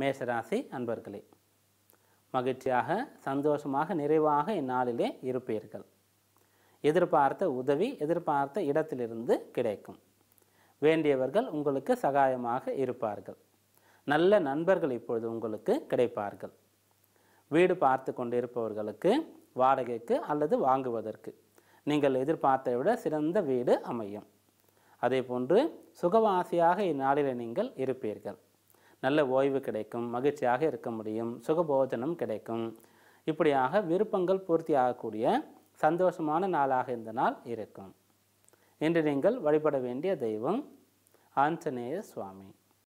மேசராசி அன்பர்களே மகிழ்ச்சியாக சந்தோஷமாக நிறைவாக இந்நாளிலே இருப்பீர்கள் எதிர்பார்த்த உதவி எதிர்பார்த்த இடத்திலிருந்து கிடைக்கும் வேண்டியவர்கள் உங்களுக்கு சகாயமாக இருப்பார்கள் நல்ல நண்பர்கள் இப்பொழுது உங்களுக்கு கிடைப்பார்கள் வீடு பார்த்து கொண்டிருப்பவர்களுக்கு வாடகைக்கு அல்லது வாங்குவதற்கு நீங்கள் எதிர்பார்த்தை விட சிறந்த வீடு அமையும் அதே போன்று சுகவாசியாக இந்நாளில் நீங்கள் இருப்பீர்கள் நல்ல ஓய்வு கிடைக்கும் மகிழ்ச்சியாக இருக்க முடியும் சுகபோஜனம் கிடைக்கும் இப்படியாக விருப்பங்கள் பூர்த்தி ஆகக்கூடிய சந்தோஷமான நாளாக இந்த நாள் இருக்கும் இன்று நீங்கள் வழிபட வேண்டிய தெய்வம் ஆஞ்சநேய சுவாமி